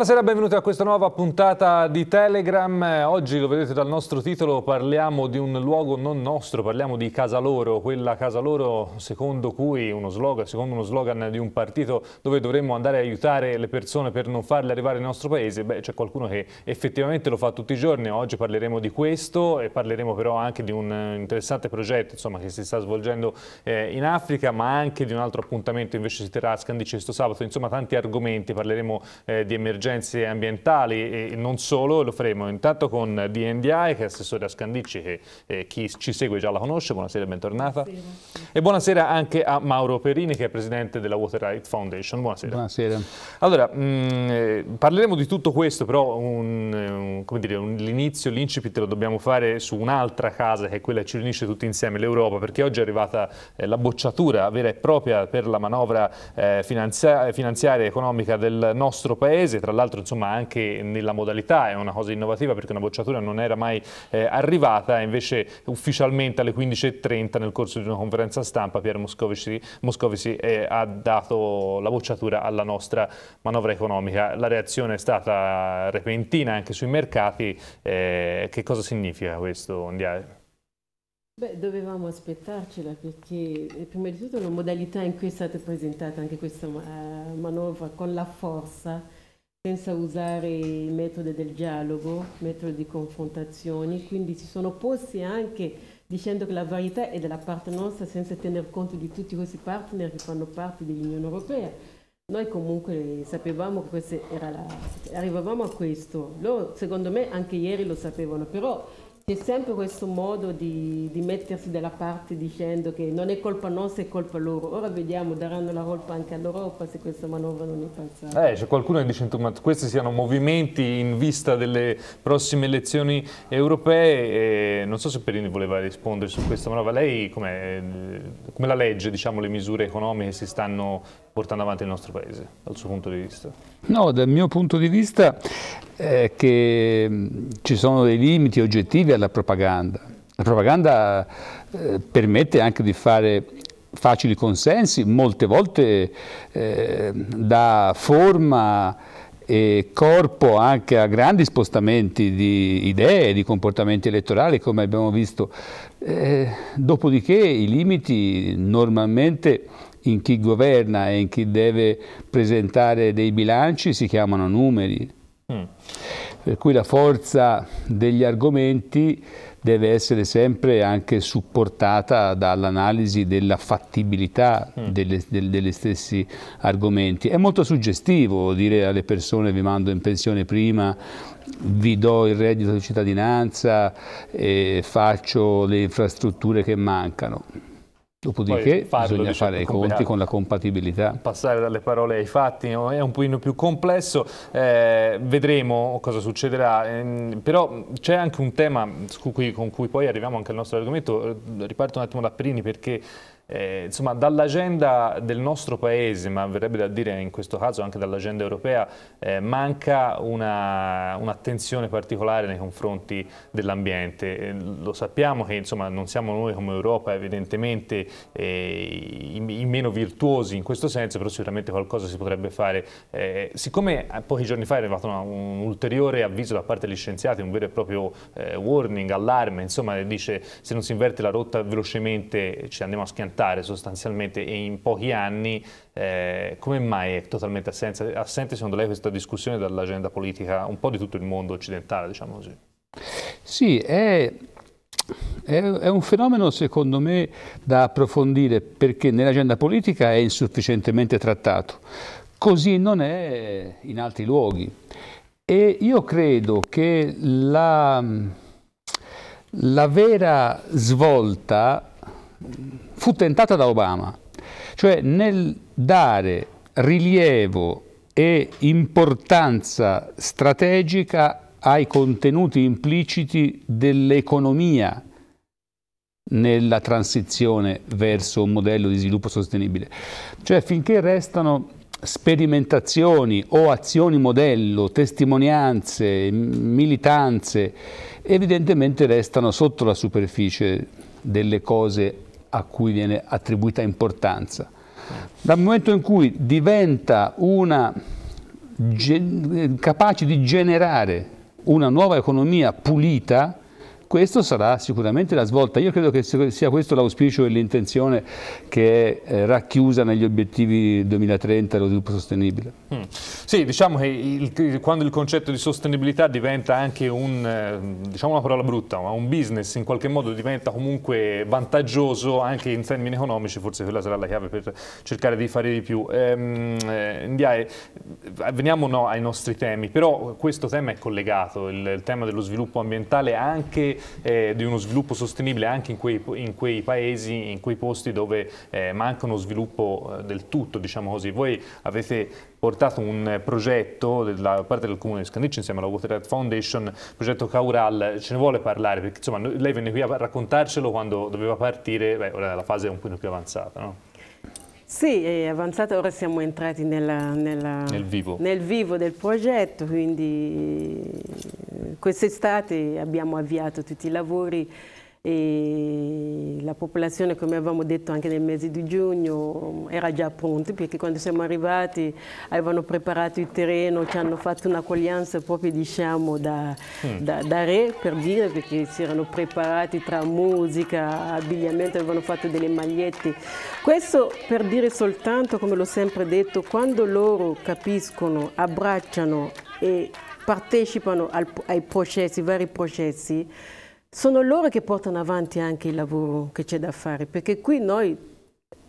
Buonasera, benvenuti a questa nuova puntata di Telegram. Oggi, lo vedete dal nostro titolo, parliamo di un luogo non nostro, parliamo di Casa Loro, quella Casa Loro secondo cui uno slogan, secondo uno slogan di un partito dove dovremmo andare a aiutare le persone per non farle arrivare nel nostro paese. Beh, c'è qualcuno che effettivamente lo fa tutti i giorni. Oggi parleremo di questo e parleremo però anche di un eh, interessante progetto insomma, che si sta svolgendo eh, in Africa, ma anche di un altro appuntamento invece si terrà a Scandice questo sabato. Insomma, tanti argomenti, parleremo eh, di emergenza emergenze ambientali e non solo, lo faremo intanto con DNDI che è assessore a Scandicci che eh, chi ci segue già la conosce, buonasera e bentornata. Buonasera. E buonasera anche a Mauro Perini che è presidente della Water Right Foundation, buonasera. Buonasera. Allora, mh, mm, eh, parleremo di tutto questo, però eh, come l'inizio, l'incipit lo dobbiamo fare su un'altra casa che è quella che ci riunisce tutti insieme, l'Europa, perché oggi è arrivata eh, la bocciatura vera e propria per la manovra eh, finanzia finanziaria e economica del nostro paese, tra l'altro l'altro insomma anche nella modalità è una cosa innovativa perché una bocciatura non era mai eh, arrivata invece ufficialmente alle 15.30 nel corso di una conferenza stampa Pier Moscovici, Moscovici eh, ha dato la bocciatura alla nostra manovra economica. La reazione è stata repentina anche sui mercati, eh, che cosa significa questo Ondiae? Beh, dovevamo aspettarcela perché eh, prima di tutto la modalità in cui è stata presentata anche questa eh, manovra con la forza senza usare il metodo del dialogo, metodo di confrontazioni, quindi si sono posti anche dicendo che la varietà è della parte nostra senza tener conto di tutti questi partner che fanno parte dell'Unione Europea. Noi comunque sapevamo che questa era la... arrivavamo a questo, loro secondo me anche ieri lo sapevano, però c'è sempre questo modo di, di, mettersi dalla parte dicendo che non è colpa nostra, è colpa loro. Ora vediamo, daranno la colpa anche all'Europa se questa manovra non è passata. Eh, c'è qualcuno che dice che questi siano movimenti in vista delle prossime elezioni europee. E non so se Perini voleva rispondere su questa manovra. Lei come, come la legge diciamo, le misure economiche che si stanno portando avanti nel nostro Paese, dal suo punto di vista? No, dal mio punto di vista è che mm, ci sono dei limiti oggettivi la propaganda. La propaganda eh, permette anche di fare facili consensi, molte volte eh, dà forma e corpo anche a grandi spostamenti di idee, di comportamenti elettorali, come abbiamo visto. Eh, dopodiché i limiti normalmente in chi governa e in chi deve presentare dei bilanci si chiamano numeri. Mm per cui la forza degli argomenti deve essere sempre anche supportata dall'analisi della fattibilità mm. delle, del, degli stessi argomenti. È molto suggestivo dire alle persone vi mando in pensione prima, vi do il reddito di cittadinanza e faccio le infrastrutture che mancano. Dopodiché farlo, bisogna diciamo, fare i conti con la compatibilità. Passare dalle parole ai fatti è un pochino più complesso, eh, vedremo cosa succederà, eh, però c'è anche un tema con cui, con cui poi arriviamo anche al nostro argomento, eh, riparto un attimo da Prini perché eh, insomma, dall'agenda del nostro paese, ma verrebbe da dire in questo caso anche dall'agenda europea, eh, manca un'attenzione particolare nei confronti dell'ambiente. Eh, lo sappiamo che insomma, non siamo noi come Europa evidentemente eh, i, i, meno virtuosi in questo senso, però sicuramente qualcosa si potrebbe fare. Eh, siccome eh, pochi giorni fa è arrivato una, un ulteriore avviso da parte degli scienziati, un vero e proprio warning, allarme, insomma, dice se non si inverte la rotta velocemente ci andiamo a schiantare aspettare sostanzialmente e in pochi anni eh, come mai è totalmente assente, assente secondo lei questa discussione dall'agenda politica un po' di tutto il mondo occidentale, diciamo così? Sì, è, è, è un fenomeno secondo me da approfondire perché nell'agenda politica è insufficientemente trattato, così non è in altri luoghi. E io credo che la, la vera svolta fu tentata da Obama, cioè nel dare rilievo e importanza strategica ai contenuti impliciti dell'economia nella transizione verso un modello di sviluppo sostenibile. Cioè finché restano sperimentazioni o azioni modello, testimonianze, militanze, evidentemente restano sotto la superficie delle cose a cui viene attribuita importanza. Dal momento in cui diventa una, capace di generare una nuova economia pulita, questo sarà sicuramente la svolta. Io credo che sia questo l'auspicio e l'intenzione che è eh, racchiusa negli obiettivi 2030 dello sviluppo sostenibile. Mm. Sì, diciamo che il, quando il concetto di sostenibilità diventa anche un, eh, diciamo una parola brutta, ma un business in qualche modo diventa comunque vantaggioso anche in termini economici, forse quella sarà la chiave per cercare di fare di più. Ehm, eh, Indiae, eh, veniamo no, ai nostri temi, però questo tema è collegato, il, il tema dello sviluppo ambientale anche eh, di uno sviluppo sostenibile anche in quei, in quei paesi, in quei posti dove eh, manca uno sviluppo eh, del tutto, diciamo così. Voi avete portato un progetto da parte del Comune di Scandicci insieme alla Water Foundation, il progetto Caural, ce ne vuole parlare? Perché insomma lei venne qui a raccontarcelo quando doveva partire, beh, ora la fase è un po' più avanzata, no? Sì, è avanzata, ora siamo entrati nella, nella, nel, vivo. nel, vivo. del progetto, quindi eh, quest'estate abbiamo avviato tutti i lavori e la popolazione, come avevamo detto anche nel mese di giugno, era già pronta perché quando siamo arrivati avevano preparato il terreno, ci hanno fatto un'accoglienza proprio diciamo da, mm. da, da, re per dire perché si erano preparati tra musica, abbigliamento, avevano fatto delle magliette. Questo per dire soltanto, come l'ho sempre detto, quando loro capiscono, abbracciano e partecipano al, ai processi, ai vari processi, sono loro che portano avanti anche il lavoro che c'è da fare, perché qui noi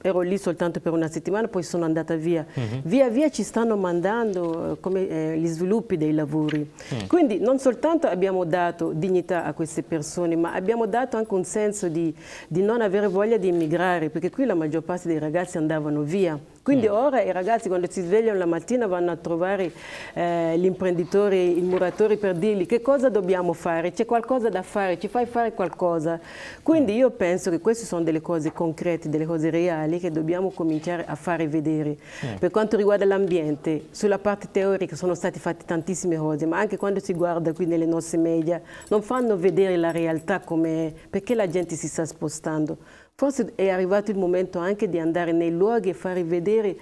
ero lì soltanto per una settimana, poi sono andata via. Mm -hmm. Via via ci stanno mandando eh, come, eh, gli sviluppi dei lavori. Mm. Quindi non soltanto abbiamo dato dignità a queste persone, ma abbiamo dato anche un senso di, di non avere voglia di immigrare, perché qui la maggior parte dei ragazzi andavano via quindi mm. ora i ragazzi quando si svegliano la mattina vanno a trovare eh, gli imprenditori, i muratori per dirgli che cosa dobbiamo fare, c'è qualcosa da fare, ci fai fare qualcosa. Quindi mm. io penso che queste sono delle cose concrete, delle cose reali che dobbiamo cominciare a fare vedere. Mm. Per quanto riguarda l'ambiente, sulla parte teorica sono state fatte tantissime cose, ma anche quando si guarda qui nelle nostre media non fanno vedere la realtà come perché la gente si sta spostando. Forse è arrivato il momento anche di andare nei luoghi e fare vedere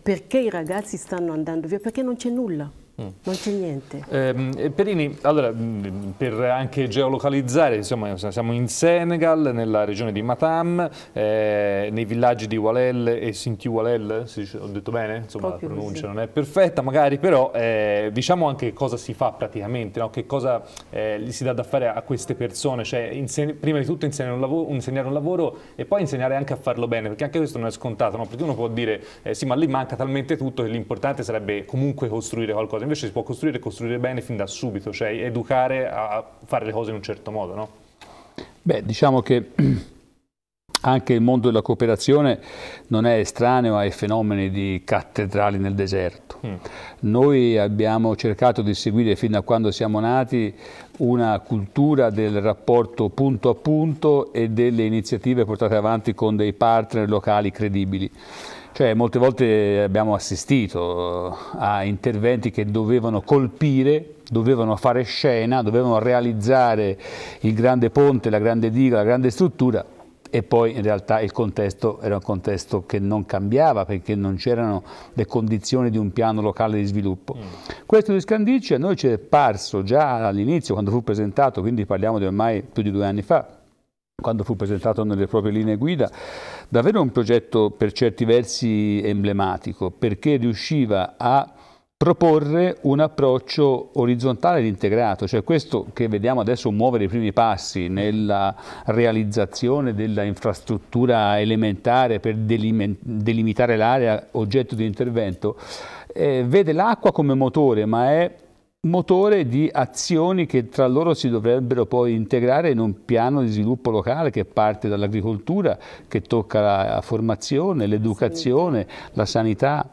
perché i ragazzi stanno andando via, perché non c'è nulla. Mm. Non c'è niente. Eh, Perini, allora, mm, per anche geolocalizzare, insomma, siamo in Senegal, nella regione di Matam, eh, nei villaggi di Walel e Sinti Walel, ho detto bene? Insomma, la pronuncia così. non è perfetta magari, però eh, diciamo anche cosa si fa praticamente, no? che cosa eh, gli si dà da fare a queste persone, cioè prima di tutto insegnare un, lavoro, insegnare un, lavoro, e poi insegnare anche a farlo bene, perché anche questo non è scontato, no? perché uno può dire eh, sì ma lì manca talmente tutto che l'importante sarebbe comunque costruire qualcosa, invece si può costruire e costruire bene fin da subito, cioè educare a fare le cose in un certo modo, no? Beh, diciamo che anche il mondo della cooperazione non è estraneo ai fenomeni di cattedrali nel deserto. Mm. Noi abbiamo cercato di seguire fin da quando siamo nati una cultura del rapporto punto a punto e delle iniziative portate avanti con dei partner locali credibili. Cioè, molte volte abbiamo assistito eh, a interventi che dovevano colpire, dovevano fare scena, dovevano realizzare il grande ponte, la grande diga, la grande struttura e poi in realtà il contesto era un contesto che non cambiava perché non c'erano le condizioni di un piano locale di sviluppo. Mm. Questo di Scandicci a noi ci è parso già all'inizio quando fu presentato, quindi parliamo di ormai più di due anni fa, quando fu presentato nelle proprie linee guida, davvero un progetto per certi versi emblematico, perché riusciva a proporre un approccio orizzontale ed integrato, cioè questo che vediamo adesso muovere i primi passi nella realizzazione dell'infrastruttura elementare per delim delimitare l'area oggetto di intervento, eh, vede l'acqua come motore, ma è motore di azioni che tra loro si dovrebbero poi integrare in un piano di sviluppo locale che parte dall'agricoltura, che tocca la formazione, l'educazione, la sanità,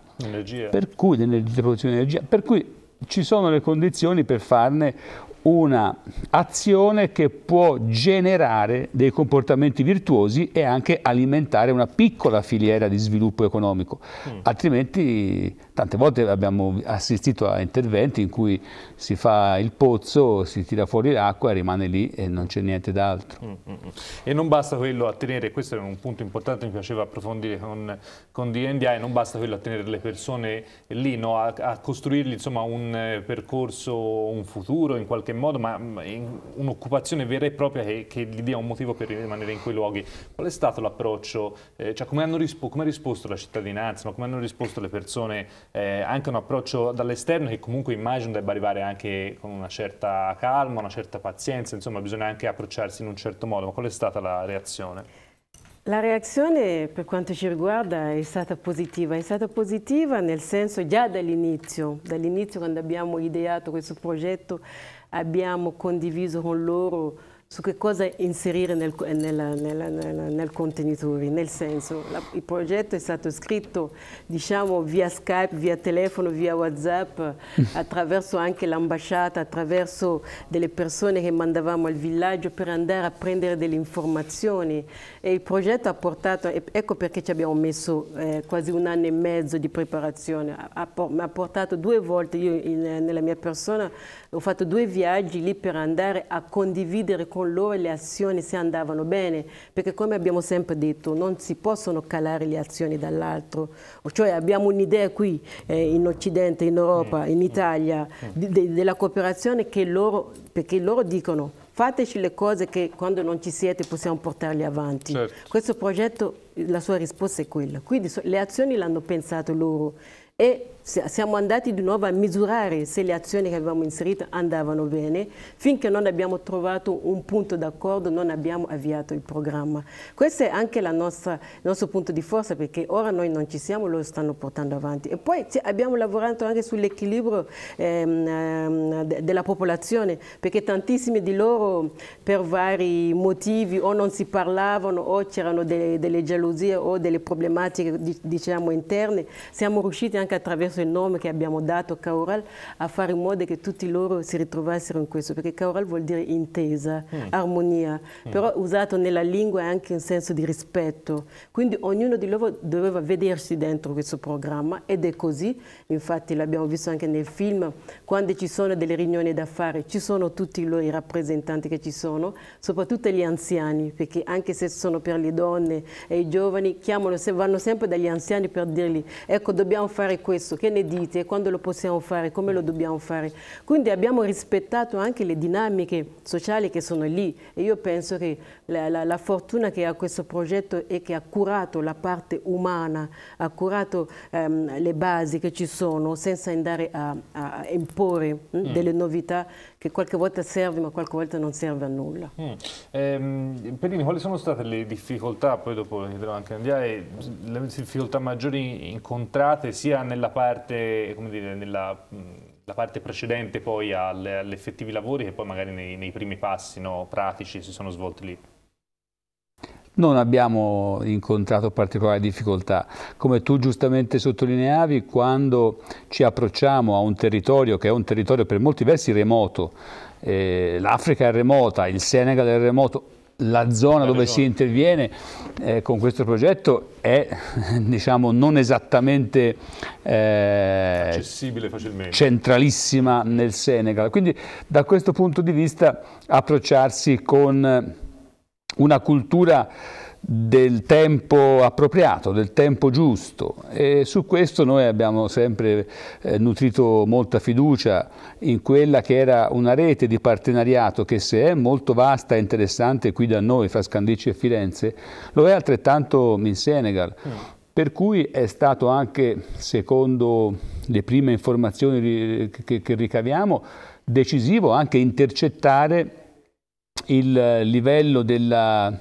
per cui, l'energia, per cui ci sono le condizioni per farne un'azione che può generare dei comportamenti virtuosi e anche alimentare una piccola filiera di sviluppo economico. Mm. Altrimenti tante volte abbiamo assistito a interventi in cui si fa il pozzo, si tira fuori l'acqua e rimane lì e non c'è niente d'altro. Mm, mm, mm. e non basta quello a tenere, questo è un punto importante, che mi piaceva approfondire con, con DNDI, non basta quello a tenere le persone lì, no? a, a costruirgli insomma, un eh, percorso, un futuro in qualche modo modo, ma mm, un'occupazione vera e propria che, che, gli dia un motivo per rimanere in quei luoghi. Qual è stato l'approccio? Eh, cioè, come, rispo ha risposto la cittadinanza, ma come hanno risposto le persone? Eh, anche un approccio dall'esterno che comunque immagino debba arrivare anche con una certa calma, una certa pazienza, insomma bisogna anche approcciarsi in un certo modo. Ma qual è stata la reazione? La reazione per quanto ci riguarda è stata positiva, è stata positiva nel senso già dall'inizio, dall'inizio quando abbiamo ideato questo progetto abbiamo condiviso con loro su che cosa inserire nel, nella, nella, nella, nel contenitore, nel senso la, il progetto è stato scritto diciamo, via Skype, via telefono, via Whatsapp, attraverso anche l'ambasciata, attraverso delle persone che mandavamo al villaggio per andare a prendere delle informazioni e il progetto ha portato, ecco perché ci abbiamo messo eh, quasi un anno e mezzo di preparazione, ha, ha portato due volte, io in, nella mia persona ho fatto due viaggi lì per andare a condividere con con loro le azioni se andavano bene, perché come abbiamo sempre detto non si possono calare le azioni dall'altro, cioè abbiamo un'idea qui eh, in Occidente, in Europa, mm. in Italia mm. di, de, della cooperazione che loro, perché loro dicono fateci le cose che quando non ci siete possiamo portarle avanti. Certo. Questo progetto, la sua risposta è quella, quindi so, le azioni l'hanno pensato loro e siamo andati di nuovo a misurare se le azioni che avevamo inserito andavano bene, finché non abbiamo trovato un punto d'accordo non abbiamo avviato il programma. Questo è anche nostra, il nostro punto di forza perché ora noi non ci siamo, loro stanno portando avanti. E poi abbiamo lavorato anche sull'equilibrio ehm, ehm della popolazione perché tantissimi di loro per vari motivi o non si parlavano o c'erano delle, delle, gelosie o delle problematiche diciamo interne, siamo riusciti anche attraverso il nome che abbiamo dato Caural a fare in modo che tutti loro si ritrovassero in questo, perché Caural vuol dire intesa, mm. armonia, mm. però usato nella lingua anche in senso di rispetto. Quindi ognuno di loro doveva vedersi dentro questo programma ed è così, infatti l'abbiamo visto anche nel film, quando ci sono delle riunioni da fare, ci sono tutti loro i rappresentanti che ci sono, soprattutto gli anziani, perché anche se sono per le donne e i giovani, chiamano, vanno sempre dagli anziani per dirgli ecco dobbiamo fare questo, che ne dite, quando lo possiamo fare, come lo dobbiamo fare. Quindi abbiamo rispettato anche le dinamiche sociali che sono lì e io penso che la, la, la fortuna che ha questo progetto è che ha curato la parte umana, ha curato ehm, le basi che ci sono senza andare a, a imporre mh, hm, mm. delle novità che qualche volta serve ma qualche volta non serve a nulla. Mm. Ehm, Perini, quali sono state le difficoltà, poi dopo le chiederò anche a Andiae, le difficoltà maggiori incontrate sia nella parte, come dire, nella mm, la parte precedente poi agli effettivi lavori che poi magari nei, nei primi passi no, pratici si sono svolti lì? non abbiamo incontrato particolari difficoltà. Come tu giustamente sottolineavi, quando ci approcciamo a un territorio che è un territorio per molti versi remoto, eh, l'Africa è remota, il Senegal è remoto, la zona dove si interviene eh, con questo progetto è diciamo, non esattamente eh, centralissima nel Senegal. Quindi da questo punto di vista approcciarsi con una cultura del tempo appropriato, del tempo giusto e su questo noi abbiamo sempre eh, nutrito molta fiducia in quella che era una rete di partenariato che se è molto vasta e interessante qui da noi fra Scandicci e Firenze lo è altrettanto in Senegal. Mm. Per cui è stato anche, secondo le prime informazioni che, che ricaviamo, decisivo anche intercettare il eh, livello della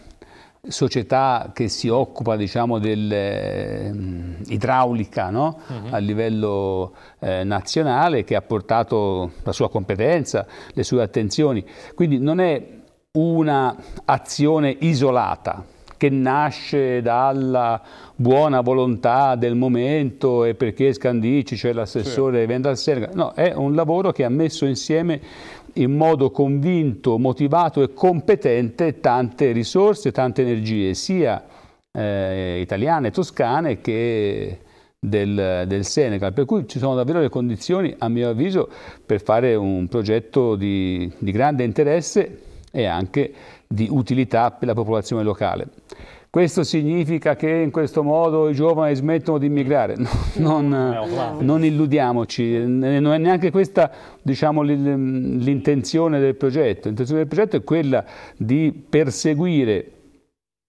società che si occupa diciamo dell'idraulica eh, no? uh-huh. a livello eh, nazionale che ha portato la sua competenza, le sue attenzioni. Quindi non è un'azione isolata che nasce dalla buona volontà del momento e perché Scandici, cioè l'assessore sì. Vendal Serga. No, è un lavoro che ha messo insieme in modo convinto, motivato e competente tante risorse, tante energie, sia eh, italiane, toscane che del, del, Senegal, per cui ci sono davvero le condizioni, a mio avviso, per fare un progetto di, di grande interesse e anche di utilità per la popolazione locale questo significa che in questo modo i giovani smettono di immigrare, non, non illudiamoci, non è neanche questa diciamo, l'intenzione del progetto, l'intenzione del progetto è quella di perseguire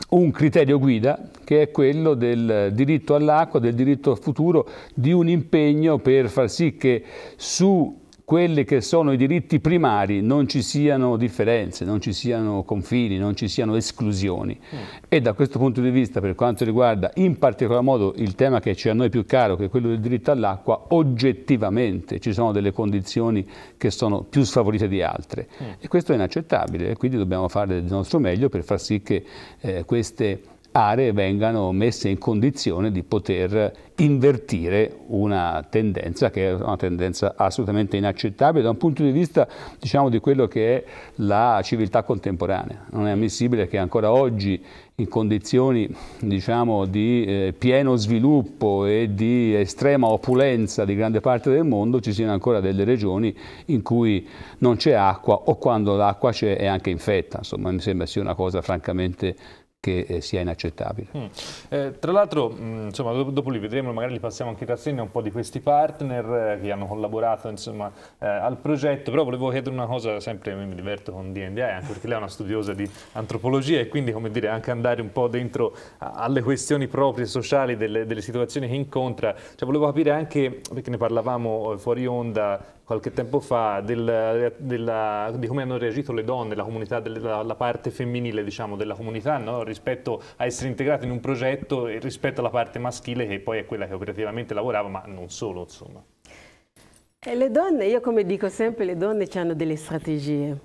un criterio guida che è quello del diritto all'acqua, del diritto al futuro, di un impegno per far sì che su quelli che sono i diritti primari non ci siano differenze, non ci siano confini, non ci siano esclusioni. Mm. E da questo punto di vista, per quanto riguarda in particolar modo il tema che c'è a noi più caro, che è quello del diritto all'acqua, oggettivamente ci sono delle condizioni che sono più sfavorite di altre. Mm. E questo è inaccettabile, e quindi dobbiamo fare del nostro meglio per far sì che eh, queste aree vengano messe in condizione di poter invertire una tendenza che è una tendenza assolutamente inaccettabile da un punto di vista diciamo, di quello che è la civiltà contemporanea. Non è ammissibile che ancora oggi in condizioni diciamo, di eh, pieno sviluppo e di estrema opulenza di grande parte del mondo ci siano ancora delle regioni in cui non c'è acqua o quando l'acqua c'è è anche infetta. Insomma mi sembra sia una cosa francamente che eh, sia inaccettabile. Mm. Eh, tra l'altro, mm, dopo, dopo li vedremo, magari li passiamo anche in rassegna un po' di questi partner eh, che hanno collaborato insomma, eh, al progetto, però volevo chiedere una cosa, sempre mi diverto con D&I, eh, anche perché lei è una studiosa di antropologia e quindi come dire, anche andare un po' dentro alle questioni proprie, sociali, delle, delle situazioni che incontra, cioè, volevo capire anche, perché ne parlavamo eh, fuori onda, qualche tempo fa del, della, di come hanno reagito le donne, la, comunità, della, la parte femminile diciamo, della comunità no? rispetto a essere integrate in un progetto e rispetto alla parte maschile che poi è quella che operativamente lavorava, ma non solo insomma. E le donne, io come dico sempre, le donne hanno delle strategie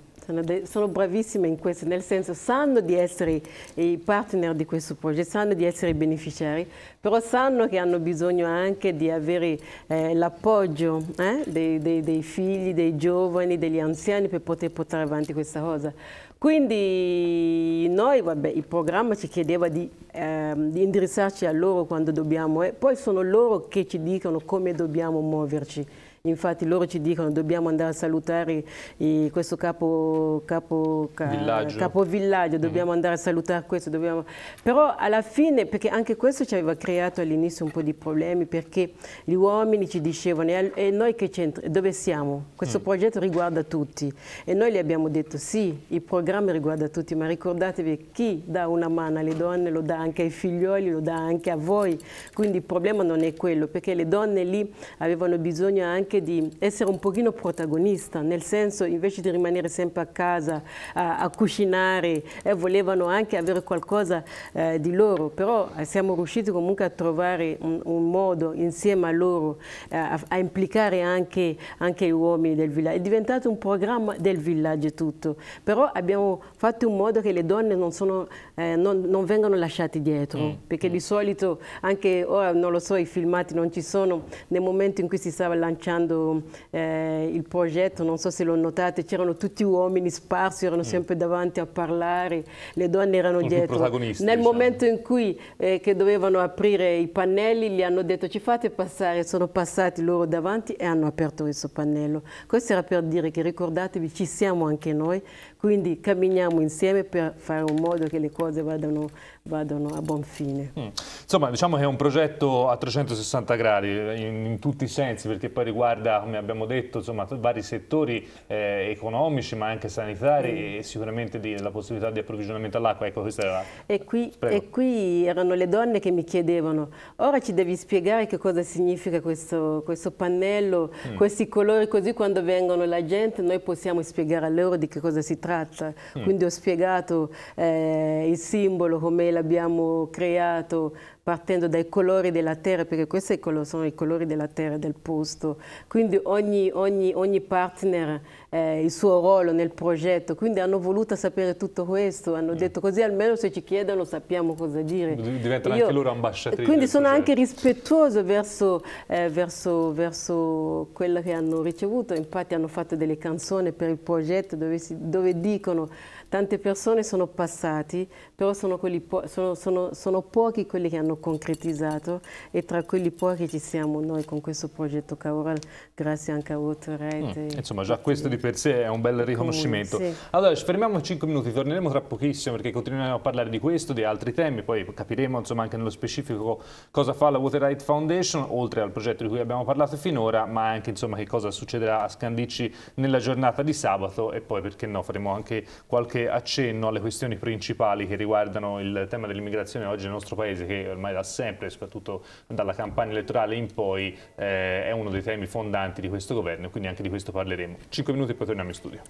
sono, bravissime in questo, nel senso sanno di essere i partner di questo progetto, sanno di essere i beneficiari, però sanno che hanno bisogno anche di avere eh, l'appoggio eh, dei, dei, dei figli, dei giovani, degli anziani per poter portare avanti questa cosa. Quindi noi, vabbè, il programma ci chiedeva di, ehm, di, indirizzarci a loro quando dobbiamo, eh, poi sono loro che ci dicono come dobbiamo muoverci infatti loro ci dicono dobbiamo andare a salutare i, questo capo, capo, ca, villaggio. capo dobbiamo mm. andare a salutare questo, dobbiamo... però alla fine, perché anche questo ci aveva creato all'inizio un po' di problemi, perché gli uomini ci dicevano e noi che dove siamo? Questo mm. progetto riguarda tutti e noi gli abbiamo detto sì, il programma riguarda tutti, ma ricordatevi chi dà una mano alle donne lo dà anche ai figlioli, lo dà anche a voi, quindi il problema non è quello, perché le donne lì avevano bisogno anche anche di essere un pochino protagonista, nel senso invece di rimanere sempre a casa a, a cucinare, eh, volevano anche avere qualcosa eh, di loro, però eh, siamo riusciti comunque a trovare un, un modo insieme a loro eh, a, a, implicare anche, anche gli uomini del villaggio. È diventato un programma del villaggio tutto, però abbiamo fatto in modo che le donne non, sono, eh, non, non vengano lasciate dietro, mm. perché mm. di solito anche ora non lo so, i filmati non ci sono nel momento in cui si stava lanciando quando eh, il progetto, non so se lo notate, c'erano tutti uomini sparsi, erano mm. sempre davanti a parlare, le donne erano Tutti dietro. Nel diciamo. momento in cui eh, dovevano aprire i pannelli, gli hanno detto ci fate passare, sono passati loro davanti e hanno aperto questo pannello. Questo era per dire che ricordatevi, ci siamo anche noi, quindi camminiamo insieme per fare in modo che le cose vadano, vadano a buon fine. Mm. Insomma, diciamo che è un progetto a 360 gradi, in, in, tutti i sensi, perché poi riguarda, come abbiamo detto, insomma, vari settori eh, economici, ma anche sanitari mm. e sicuramente di, la possibilità di approvvigionamento all'acqua. Ecco, questa era... E qui, e qui, erano le donne che mi chiedevano, ora ci devi spiegare che cosa significa questo, questo pannello, mm. questi colori, così quando vengono la gente noi possiamo spiegare a loro di che cosa si tratta Bharat, mm. quindi ho spiegato eh, il simbolo, come l'abbiamo creato, partendo dai colori della terra, perché questi sono i colori della terra, del posto. Quindi ogni, ogni, ogni partner ha eh, il suo ruolo nel progetto, quindi hanno voluto sapere tutto questo, hanno mm. detto così almeno se ci chiedono sappiamo cosa dire. Diventano Io, anche loro ambasciatrici. Quindi sono anche rispettuoso verso, eh, verso, verso quello che hanno ricevuto, infatti hanno fatto delle canzoni per il progetto dove, si, dove dicono tante persone sono passati, però sono, po sono, sono, sono pochi quelli che hanno concretizzato e tra quelli pochi ci siamo noi con questo progetto Caural, grazie anche a Waterite. Mm, insomma già questo di per sé è un bel riconoscimento. Comune, sì. Allora ci fermiamo 5 minuti, torneremo tra pochissimo perché continueremo a parlare di questo, di altri temi, poi capiremo insomma anche nello specifico cosa fa la Waterite Foundation, oltre al progetto di cui abbiamo parlato finora, ma anche insomma che cosa succederà a Scandicci nella giornata di sabato e poi perché no faremo anche qualche qualche accenno alle questioni principali che riguardano il tema dell'immigrazione oggi nel nostro Paese, che ormai da sempre, soprattutto dalla campagna elettorale in poi, eh, è uno dei temi fondanti di questo governo e quindi anche di questo parleremo. Cinque minuti e poi torniamo in studio.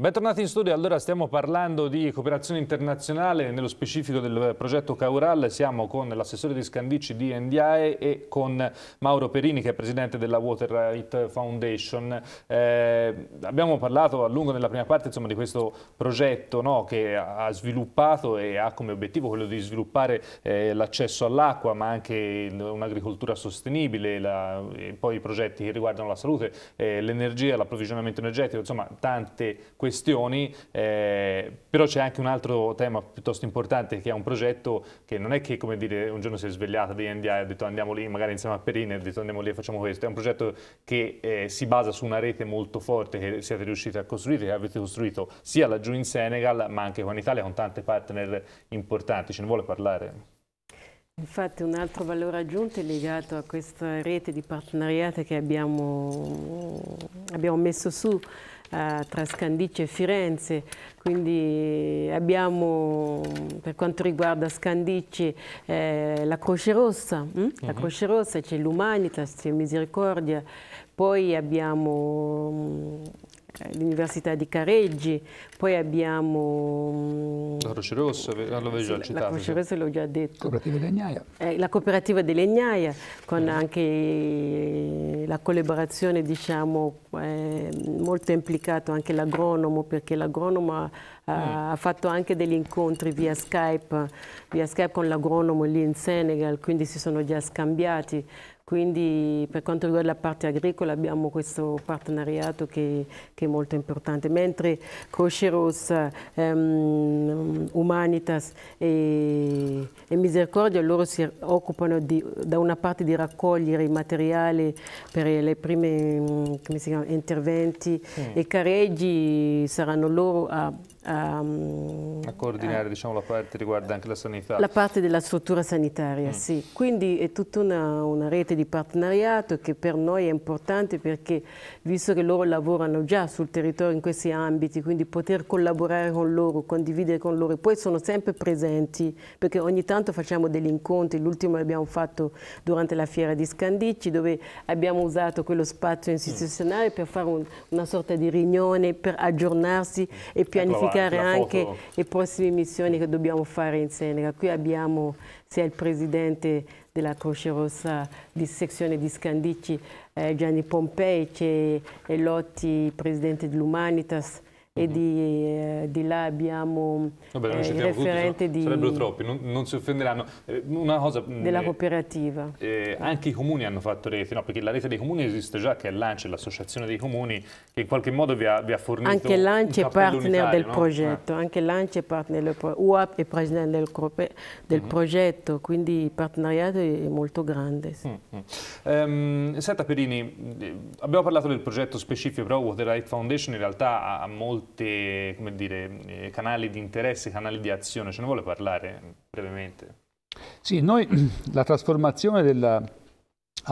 Bentornati in studio, allora stiamo parlando di cooperazione internazionale, nello specifico del progetto Caural, siamo con l'assessore di Scandicci di NDIAE e con Mauro Perini che è presidente della Water Right Foundation. Eh, abbiamo parlato a lungo nella prima parte insomma, di questo progetto no, che ha sviluppato e ha come obiettivo quello di sviluppare eh, l'accesso all'acqua ma anche un'agricoltura sostenibile, la, poi i progetti che riguardano la salute, eh, l'energia, l'approvvigionamento energetico, insomma tante questioni questioni, eh, però c'è anche un altro tema piuttosto importante che è un progetto che non è che come dire un giorno si è svegliata di NDI e ha detto andiamo lì magari insieme a Perin e ha detto andiamo lì e facciamo questo, è un progetto che eh, si basa su una rete molto forte che siete riusciti a costruire, che avete costruito sia laggiù in Senegal ma anche qua in Italia con tante partner importanti, ce ne vuole parlare? Infatti un altro valore aggiunto è legato a questa rete di partenariati che abbiamo, abbiamo messo su tra Scandicci e Firenze, quindi abbiamo per quanto riguarda Scandicci eh, la Croce Rossa, hm? la mhm. Croce Rossa, c'è l'Umanitas, c'è Misericordia, poi abbiamo eh, l'Università di Careggi, poi abbiamo... Mm, la Croce Rossa, ah, l'avevo già citato. La Croce Rossa l'ho già detto. Cooperativa Legnaia. Eh, la Cooperativa di Legnaia, con mm. anche eh, la collaborazione, diciamo, eh, molto implicato anche l'agronomo, perché l'agronomo ha, mm. ha, fatto anche degli incontri via Skype, via Skype con l'agronomo lì in Senegal, quindi si sono già scambiati quindi per quanto riguarda la parte agricola abbiamo questo partenariato che, che è molto importante, mentre Croce Rossa, um, Humanitas e, e, Misericordia loro si occupano di, da una parte di raccogliere i materiali per le prime mm, chiama, interventi mm. e careggi saranno loro a Um, a coordinare a, eh, diciamo, la parte riguarda anche la sanità. La parte della struttura sanitaria, mm. sì. Quindi è tutta una, una, rete di partenariato che per noi è importante perché visto che loro lavorano già sul territorio in questi ambiti, quindi poter collaborare con loro, condividere con loro, poi sono sempre presenti perché ogni tanto facciamo degli incontri, l'ultimo l'abbiamo fatto durante la fiera di Scandicci dove abbiamo usato quello spazio mm. istituzionale mm. per fare un, una sorta di riunione, per aggiornarsi e pianificare indicare anche le prossime missioni che dobbiamo fare in Senegal. Qui abbiamo sia il presidente della Croce Rossa di sezione di Scandici, eh, Gianni Pompei, c'è Lotti, presidente dell'Humanitas, e mhm. di, eh, di, là abbiamo Vabbè, eh, il referente tutti, di... Sarebbero troppi, non, non si offenderanno. Eh, una cosa... Mm, della eh, cooperativa. Eh, anche i comuni hanno fatto rete, no? Perché la rete dei comuni esiste già, che è l'ANCE, l'associazione dei comuni, che in qualche modo vi ha, vi ha fornito Anche l'ANCE ah. è partner del no? progetto, anche l'ANCE è partner del progetto, UAP è partner del, del mm -hmm. progetto, quindi il partenariato è molto grande. Sì. Mm -hmm. um, senta Perini, eh, abbiamo parlato del progetto specifico, però Water Right Foundation in realtà ha molto tutti dire, eh, canali di interesse, canali di azione, ce ne vuole parlare brevemente? Sì, noi la trasformazione della,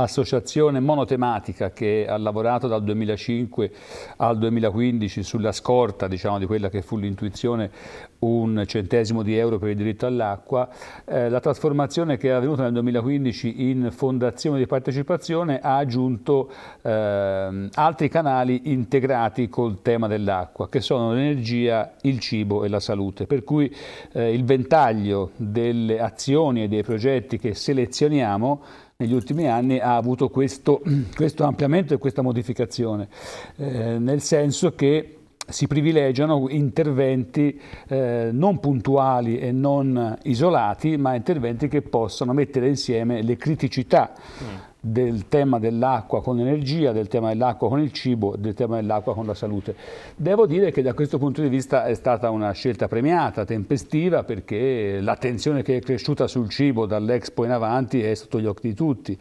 associazione monotematica che ha lavorato dal 2005 al 2015 sulla scorta diciamo, di quella che fu l'intuizione un centesimo di euro per il diritto all'acqua, eh, la trasformazione che è avvenuta nel 2015 in fondazione di partecipazione ha aggiunto eh, altri canali integrati col tema dell'acqua, che sono l'energia, il cibo e la salute, per cui eh, il ventaglio delle azioni e dei progetti che selezioniamo negli ultimi anni ha avuto questo, questo ampliamento e questa modificazione, eh, nel senso che si privilegiano interventi eh, non puntuali e non isolati, ma interventi che possano mettere insieme le criticità. Mm del tema dell'acqua con l'energia, del tema dell'acqua con il cibo, del tema dell'acqua con la salute. Devo dire che da questo punto di vista è stata una scelta premiata, tempestiva, perché l'attenzione che è cresciuta sul cibo dall'Expo in avanti è sotto gli occhi di tutti.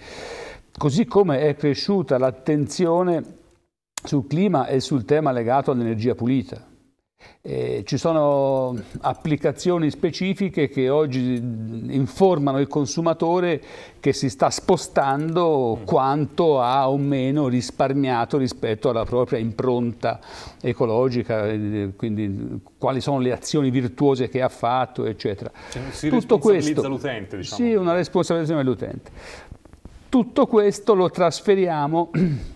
Così come è cresciuta l'attenzione sul clima e sul tema legato all'energia pulita eh, ci sono applicazioni specifiche che oggi mm, informano il consumatore che si sta spostando quanto ha o meno risparmiato rispetto alla propria impronta ecologica, eh, quindi mm, quali sono le azioni virtuose che ha fatto, eccetera. Cioè, si Tutto questo l'utente, diciamo. Sì, una responsabilizzazione dell'utente. Tutto questo lo trasferiamo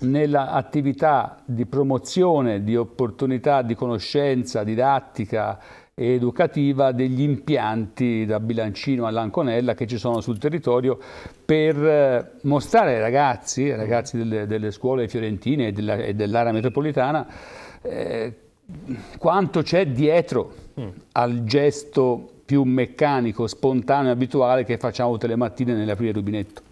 nell'attività di promozione di opportunità di conoscenza didattica e educativa degli impianti da Bilancino a Lanconella che ci sono sul territorio per eh, mostrare ai ragazzi, ai ragazzi delle, delle scuole fiorentine e dell'area metropolitana eh, quanto c'è dietro mm. al gesto più meccanico, spontaneo e abituale che facciamo tutte le mattine nell'aprire il rubinetto.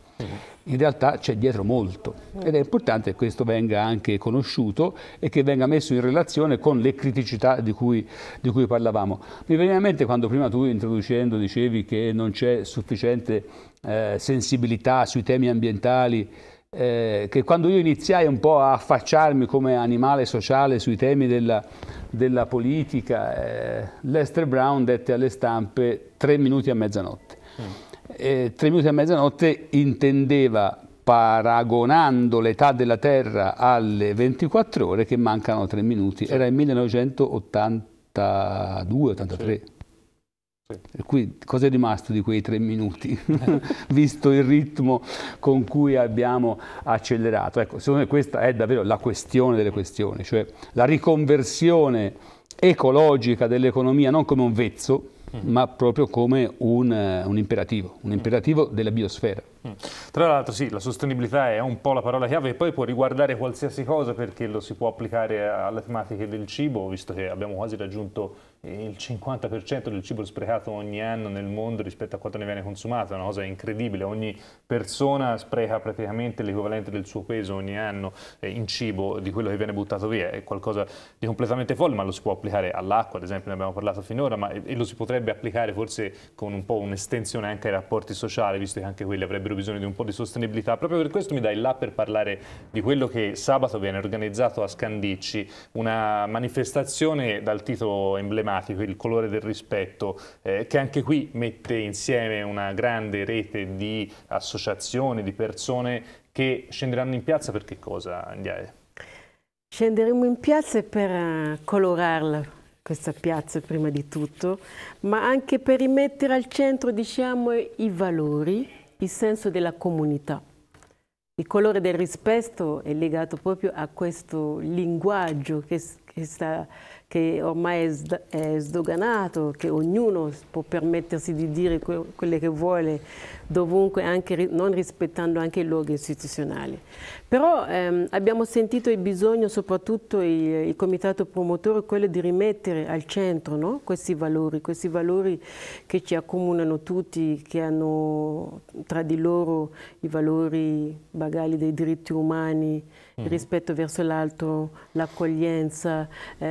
In realtà c'è dietro molto ed è importante che questo venga anche conosciuto e che venga messo in relazione con le criticità di cui, di cui parlavamo. Mi veniva in mente quando prima tu introducendo dicevi che non c'è sufficiente eh, sensibilità sui temi ambientali, eh, che quando io iniziai un po' a affacciarmi come animale sociale sui temi della, della politica, eh, Lester Brown dette alle stampe tre minuti a mezzanotte. Mm eh, tre minuti a mezzanotte intendeva paragonando l'età della Terra alle 24 ore che mancano tre minuti, sì. era il 1982-83. Sì. Per cui rimasto di quei tre minuti, eh. visto il ritmo con cui abbiamo accelerato? Ecco, secondo me questa è davvero la questione delle questioni, cioè la riconversione ecologica dell'economia non come un vezzo, ma proprio come un, eh, un imperativo, un imperativo della biosfera. Mm. Tra l'altro sì, la sostenibilità è un po' la parola chiave e poi può riguardare qualsiasi cosa perché lo si può applicare alle tematiche del cibo, visto che abbiamo quasi raggiunto eh, il 50% del cibo sprecato ogni anno nel mondo rispetto a quanto ne viene consumato, è una cosa incredibile, ogni persona spreca praticamente l'equivalente del suo peso ogni anno eh, in cibo di quello che viene buttato via, è qualcosa di completamente folle, ma lo si può applicare all'acqua, ad esempio ne abbiamo parlato finora, ma, eh, e lo si potrebbe applicare forse con un po' un'estensione anche ai rapporti sociali, visto che anche quelli avrebbero avrebbero bisogno di un po' di sostenibilità. Proprio per questo mi dai là per parlare di quello che sabato viene organizzato a Scandicci, una manifestazione dal titolo emblematico, Il colore del rispetto, eh, che anche qui mette insieme una grande rete di associazioni, di persone che scenderanno in piazza per che cosa, Andiae? Scenderemo in piazza per eh, colorarla questa piazza prima di tutto, ma anche per rimettere al centro diciamo, i valori il senso della comunità. Il colore del rispetto è legato proprio a questo linguaggio che, che, sta, che ormai è sdoganato, che ognuno può permettersi di dire quello che vuole dovunque, anche non rispettando anche i luoghi istituzionali. Però ehm, abbiamo sentito il bisogno, soprattutto il, il, comitato promotore, quello di rimettere al centro no? questi valori, questi valori che ci accomunano tutti, che hanno tra di loro i valori bagali dei diritti umani, il mm. rispetto verso l'altro, l'accoglienza, eh,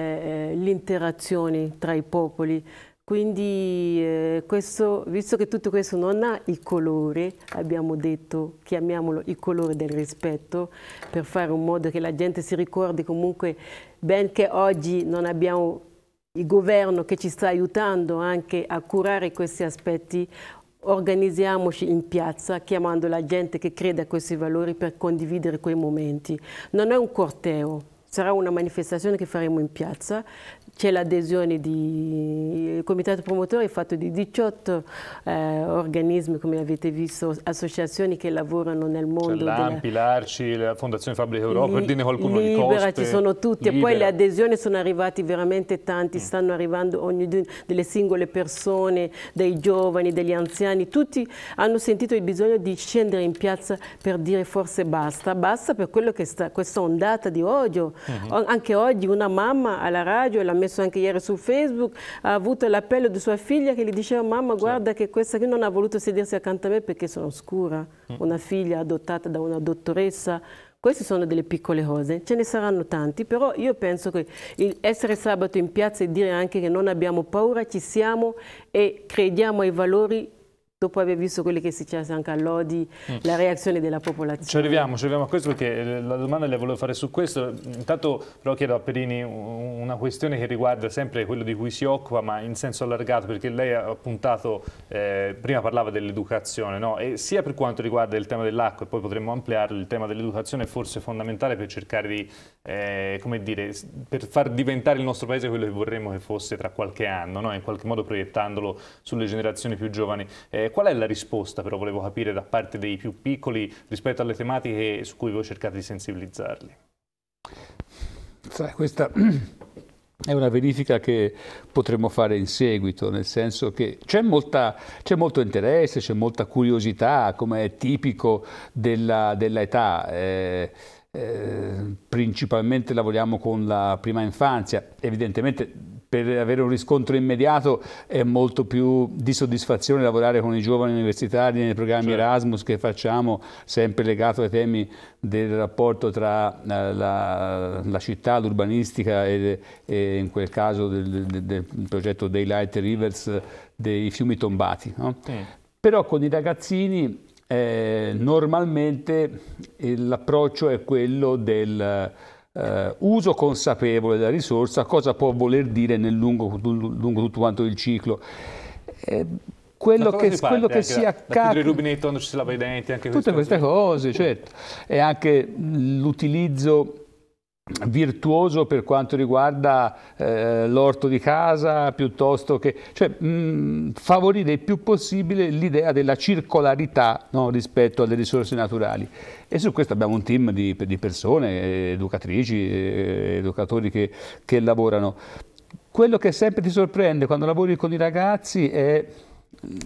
eh l'interazione tra i popoli. Quindi eh, questo, visto che tutto questo non ha il colore, abbiamo detto, chiamiamolo il colore del rispetto, per fare in modo che la gente si ricordi comunque, benché oggi non abbiamo il governo che ci sta aiutando anche a curare questi aspetti, organizziamoci in piazza chiamando la gente che crede a questi valori per condividere quei momenti. Non è un corteo, sarà una manifestazione che faremo in piazza c'è l'adesione di... Il comitato promotore è fatto di 18 eh, organismi, come avete visto, associazioni che lavorano nel mondo. C'è l'AMPI, della... l'ARCI, la Fondazione Fabbrica Europa, per dirne qualcuno libera, di Libera, ci sono tutti. Libera. E poi le adesioni sono arrivate veramente tanti, mm. stanno arrivando ognuno delle singole persone, dei giovani, degli anziani. Tutti hanno sentito il bisogno di scendere in piazza per dire forse basta. Basta per quello che sta, questa ondata di odio. Uh mm-hmm. -huh. Anche oggi una mamma alla radio e la mia messo anche ieri su Facebook, ha avuto l'appello di sua figlia che gli diceva mamma certo. guarda sì. che questa qui non ha voluto sedersi accanto a me perché sono scura, mm. una figlia adottata da una dottoressa. Queste sono delle piccole cose, ce ne saranno tanti, però io penso che essere sabato in piazza e dire anche che non abbiamo paura, ci siamo e crediamo ai valori dopo aver visto quello che è successo anche a Lodi, mm. la reazione della popolazione. Ci arriviamo, ci arriviamo a questo perché eh, la domanda le volevo fare su questo. Intanto però chiedo a Perini una questione che riguarda sempre quello di cui si occupa, ma in senso allargato, perché lei ha puntato, eh, prima parlava dell'educazione, no? e sia per quanto riguarda il tema dell'acqua, e poi potremmo ampliarlo, il tema dell'educazione è forse fondamentale per cercare di, eh, come dire, per far diventare il nostro paese quello che vorremmo che fosse tra qualche anno, no? in qualche modo proiettandolo sulle generazioni più giovani. Eh, qual è la risposta, però volevo capire, da parte dei più piccoli rispetto alle tematiche su cui voi cercate di sensibilizzarli? Sai, questa è una verifica che potremmo fare in seguito, nel senso che c'è, molto interesse, c'è molta curiosità, come è tipico della, della Eh, eh, principalmente lavoriamo con la prima infanzia, evidentemente per avere un riscontro immediato è molto più di soddisfazione lavorare con i giovani universitari nei programmi certo. Erasmus che facciamo, sempre legato ai temi del rapporto tra eh, la, la città, l'urbanistica e, e, in quel caso del, del, del progetto Daylight Rivers dei fiumi tombati. No? Mm. Però con i ragazzini eh, normalmente eh, l'approccio è quello del eh, uso consapevole della risorsa, cosa può voler dire nel lungo, lungo tutto quanto il ciclo. Eh, quello che, quello che si accade... il rubinetto quando ci si lava i denti, anche Tutte queste cose, certo. E anche l'utilizzo virtuoso per quanto riguarda eh, l'orto di casa piuttosto che cioè, mh, favorire il più possibile l'idea della circolarità no, rispetto alle risorse naturali e su questo abbiamo un team di, di persone, educatrici, eh, educatori che, che lavorano. Quello che sempre ti sorprende quando lavori con i ragazzi è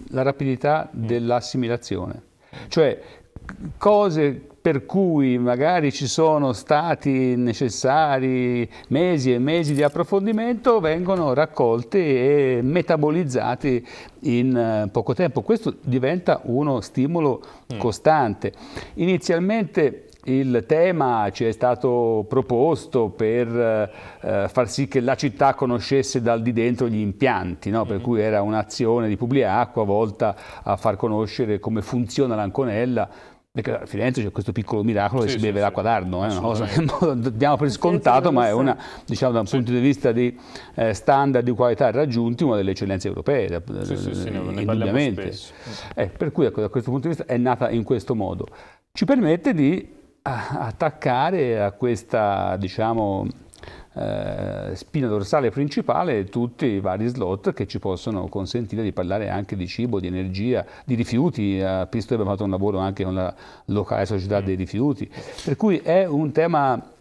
la rapidità dell'assimilazione. Cioè cose per cui magari ci sono stati necessari mesi e mesi di approfondimento vengono raccolte e metabolizzate in eh, poco tempo. Questo diventa uno stimolo mm. costante. Inizialmente il tema ci è stato proposto per eh, eh, far sì che la città conoscesse dal di dentro gli impianti, no? per mm. cui era un'azione di Pubbliacqua volta a far conoscere come funziona l'Anconella perché a Firenze c'è questo piccolo miracolo che sì, si beve sì, l'acqua d'arno, è eh, una cosa che diamo per scontato, ma è una, diciamo, da un punto di vista di eh, standard di qualità raggiunti, una delle eccellenze europee, da, sì, sì, sì, indubbiamente. Eh, per cui ecco, da questo punto di vista è nata in questo modo. Ci permette di ah, attaccare a questa, diciamo, eh, spina dorsale principale tutti i vari slot che ci possono consentire di parlare anche di cibo, di energia, di rifiuti. A eh, Pistoia abbiamo fatto un lavoro anche con la locale società dei rifiuti, per cui è un tema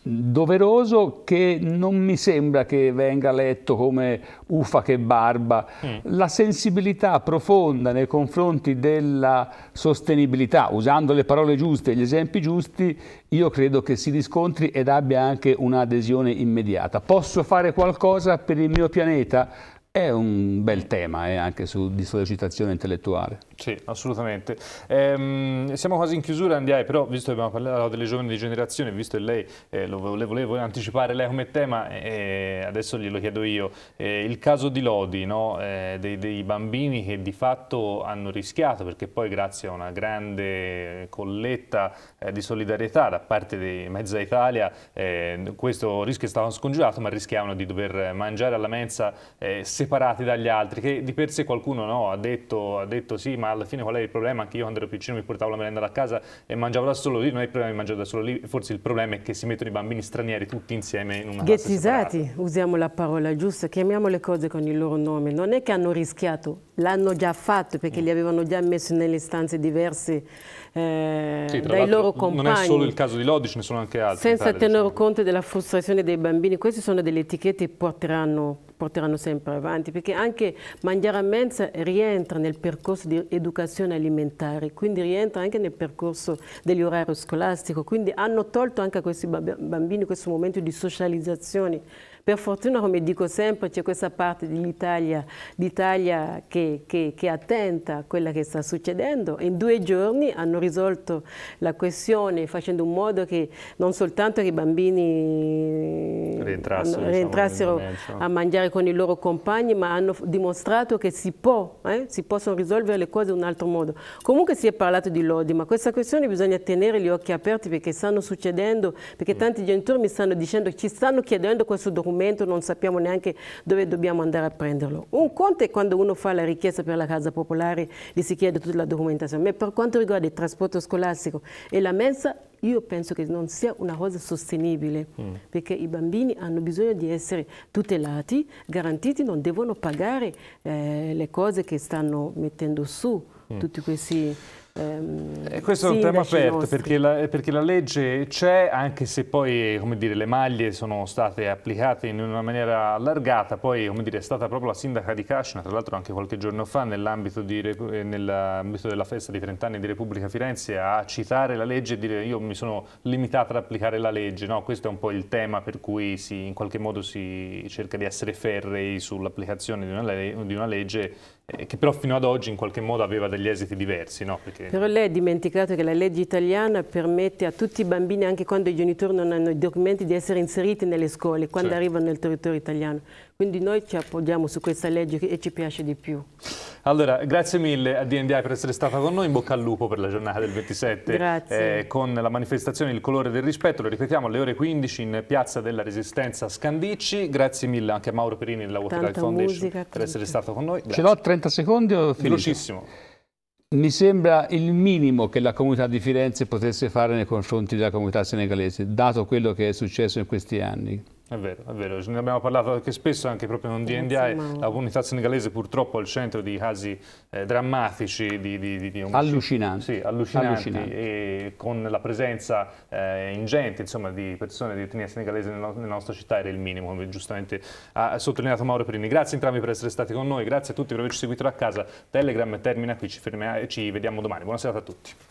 doveroso che non mi sembra che venga letto come ufa che barba. Mm. La sensibilità profonda nei confronti della sostenibilità, usando le parole giuste e gli esempi giusti, io credo che si riscontri ed abbia anche un'adesione immediata. Posso fare qualcosa per il mio pianeta? È un bel tema eh, anche su, di sollecitazione intellettuale. Sì, assolutamente. Ehm, siamo quasi in chiusura, Andiai, però visto che abbiamo parlato delle giovani generazioni, visto che lei, eh, lo volevo, volevo, anticipare lei come tema, eh, adesso glielo chiedo io, eh, il caso di Lodi, no? Eh, dei, dei, bambini che di fatto hanno rischiato, perché poi grazie a una grande colletta eh, di solidarietà da parte di Mezza Italia, eh, questo rischio è stato scongiurato, ma rischiavano di dover mangiare alla mensa separati dagli altri, che di per sé qualcuno no, ha, detto, ha detto sì, ma alla fine qual è il problema? Anche io quando ero piccino mi portavo la merenda da casa e mangiavo da solo lì, non è il problema di mangiare da solo lì, forse il problema è che si mettono i bambini stranieri tutti insieme in una Ghettizzati, usiamo la parola giusta, chiamiamo le cose con il loro nome, non è che hanno rischiato, l'hanno già fatto perché mm. li avevano già messi nelle stanze diverse eh, sì, dai loro compagni. Non è solo il caso di Lodi, ce ne sono anche altri. Senza Italia, tenere diciamo. conto della frustrazione dei bambini, queste sono delle etichette che porteranno, porteranno sempre avanti, perché anche mangiare a mensa rientra nel percorso di educazione alimentare, quindi rientra anche nel percorso degli orari scolastici, quindi hanno tolto anche a questi bambini questo momento di socializzazione per fortuna, come dico sempre, c'è questa parte dell'Italia che, che, che, è attenta a quella che sta succedendo. In due giorni hanno risolto la questione facendo in modo che non soltanto che i bambini rientrassero, diciamo, rientrassero diciamo, a mangiare con i loro compagni, ma hanno dimostrato che si, può, eh, si possono risolvere le cose in un altro modo. Comunque si è parlato di lodi, ma questa questione bisogna tenere gli occhi aperti perché stanno succedendo, perché mm. tanti genitori mi stanno dicendo, ci stanno chiedendo questo documento documento non sappiamo neanche dove dobbiamo andare a prenderlo. Un conto è quando uno fa la richiesta per la casa popolare, gli si chiede tutta la documentazione, ma per quanto riguarda il trasporto scolastico e la mensa, io penso che non sia una cosa sostenibile, mm. perché i bambini hanno bisogno di essere tutelati, garantiti, non devono pagare eh, le cose che stanno mettendo su mm. tutti questi Ehm, questo è un tema aperto perché la, perché la, legge c'è, anche se poi dire, le maglie sono state applicate in una maniera allargata, poi dire, è stata proprio la sindaca di Cascina, tra l'altro anche qualche giorno fa nell'ambito eh, nell della festa di 30 anni di Repubblica Firenze a citare la legge e dire io mi sono limitata ad applicare la legge, no, questo è un po' il tema per cui si, in qualche modo si cerca di essere ferrei sull'applicazione di, di una legge eh, che però fino ad oggi in qualche modo aveva degli esiti diversi. No? Perché... Però lei ha dimenticato che la legge italiana permette a tutti i bambini, anche quando i genitori non hanno i documenti, di essere inseriti nelle scuole, quando certo. arrivano nel territorio italiano. Quindi noi ci appoggiamo su questa legge e ci piace di più. Allora, grazie mille a DNDI per essere stata con noi, in bocca al lupo per la giornata del 27 grazie. eh, con la manifestazione Il colore del rispetto, lo ripetiamo alle ore 15 in Piazza della Resistenza a Scandicci, grazie mille anche a Mauro Perini della Water Tanta Foundation musica, per tante. essere stato con noi. Grazie. Ce l'ho 30 secondi o finito? Velocissimo. Mi sembra il minimo che la comunità di Firenze potesse fare nei confronti della comunità senegalese, dato quello che è successo in questi anni. È vero, è vero, ne abbiamo parlato anche spesso, anche proprio non DNDI, NDI, la comunità senegalese purtroppo è al centro di casi eh, drammatici, di, di, di, di un... allucinanti. Sì, allucinanti, allucinanti, e con la presenza eh, ingente insomma, di persone di etnia senegalese nella, nella, nostra città era il minimo, come giustamente ha sottolineato Mauro Perini. Grazie entrambi per essere stati con noi, grazie a tutti per averci seguito da casa, Telegram termina qui, ci, fermiamo, ci vediamo domani, buona serata a tutti.